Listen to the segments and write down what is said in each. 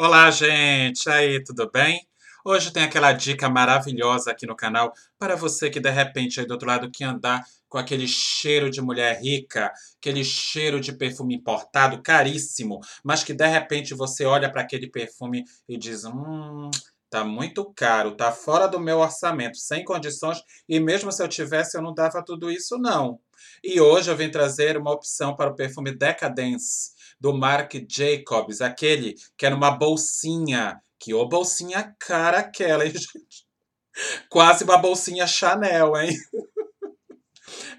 Olá, gente! Aí, tudo bem? Hoje tem aquela dica maravilhosa aqui no canal para você que de repente aí do outro lado que andar com aquele cheiro de mulher rica, aquele cheiro de perfume importado caríssimo, mas que de repente você olha para aquele perfume e diz: "Hum, Tá muito caro, tá fora do meu orçamento, sem condições, e mesmo se eu tivesse, eu não dava tudo isso, não. E hoje eu vim trazer uma opção para o perfume Decadence, do Marc Jacobs, aquele que era é uma bolsinha, que ô bolsinha cara aquela, hein, gente? Quase uma bolsinha Chanel, hein?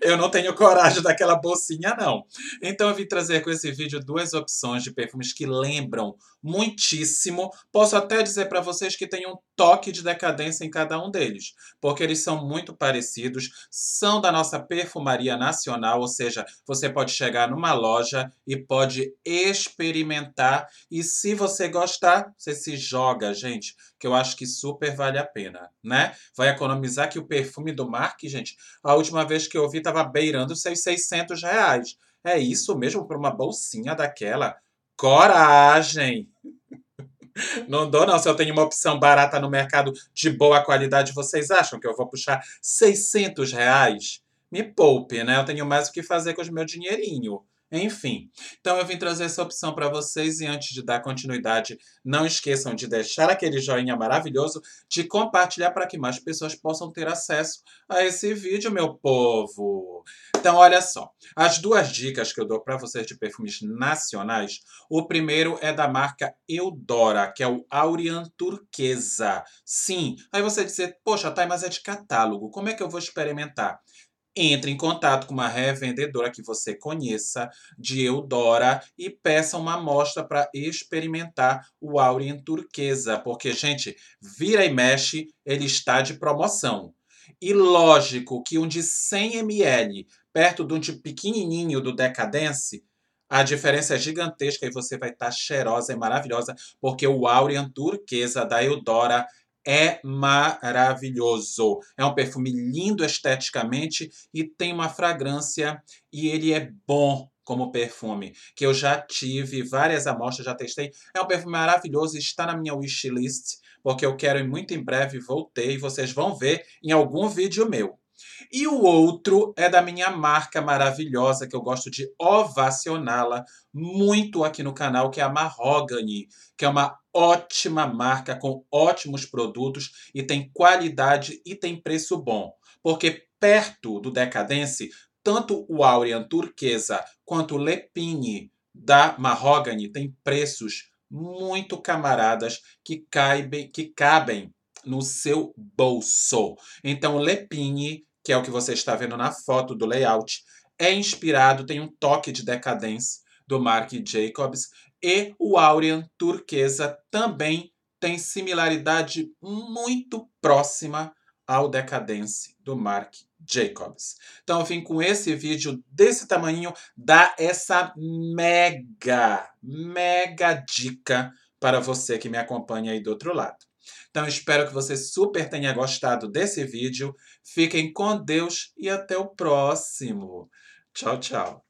Eu não tenho coragem daquela bolsinha, não. Então eu vim trazer com esse vídeo duas opções de perfumes que lembram muitíssimo. Posso até dizer para vocês que tem um toque de decadência em cada um deles, porque eles são muito parecidos, são da nossa perfumaria nacional, ou seja, você pode chegar numa loja e pode experimentar. E se você gostar, você se joga, gente, que eu acho que super vale a pena, né? Vai economizar que o perfume do Mark, gente, a última vez que eu ouvi estava beirando os seus 600 reais. É isso mesmo para uma bolsinha daquela? Coragem! Não dou, não. Se eu tenho uma opção barata no mercado de boa qualidade, vocês acham que eu vou puxar 600 reais? Me poupe, né? Eu tenho mais o que fazer com o meu dinheirinho. Enfim, então eu vim trazer essa opção para vocês e antes de dar continuidade, não esqueçam de deixar aquele joinha maravilhoso, de compartilhar para que mais pessoas possam ter acesso a esse vídeo, meu povo. Então, olha só, as duas dicas que eu dou para vocês de perfumes nacionais, o primeiro é da marca Eudora, que é o Aurean Turquesa. Sim, aí você dizer, poxa, Thay, mas é de catálogo, como é que eu vou experimentar? Entre em contato com uma revendedora que você conheça de Eudora e peça uma amostra para experimentar o Aurien turquesa, porque, gente, vira e mexe, ele está de promoção. E lógico que um de 100 ml perto de um de pequenininho do Decadence, a diferença é gigantesca e você vai estar tá cheirosa e maravilhosa, porque o Aurean turquesa da Eudora é maravilhoso. É um perfume lindo esteticamente e tem uma fragrância e ele é bom como perfume, que eu já tive várias amostras, já testei. É um perfume maravilhoso, está na minha wishlist, porque eu quero muito em breve voltei vocês vão ver em algum vídeo meu. E o outro é da minha marca maravilhosa, que eu gosto de ovacioná-la muito aqui no canal, que é a Mahogany, que é uma ótima marca com ótimos produtos e tem qualidade e tem preço bom. Porque perto do Decadence, tanto o Aurean Turquesa quanto o Lepine da Mahogany tem preços muito camaradas que, caibem, que cabem no seu bolso. Então, Lepine que é o que você está vendo na foto do layout, é inspirado, tem um toque de decadência do Mark Jacobs e o Aurean turquesa também tem similaridade muito próxima ao decadence do Mark Jacobs. Então eu vim com esse vídeo desse tamanho dar essa mega, mega dica para você que me acompanha aí do outro lado. Então, espero que você super tenha gostado desse vídeo. Fiquem com Deus e até o próximo. Tchau, tchau.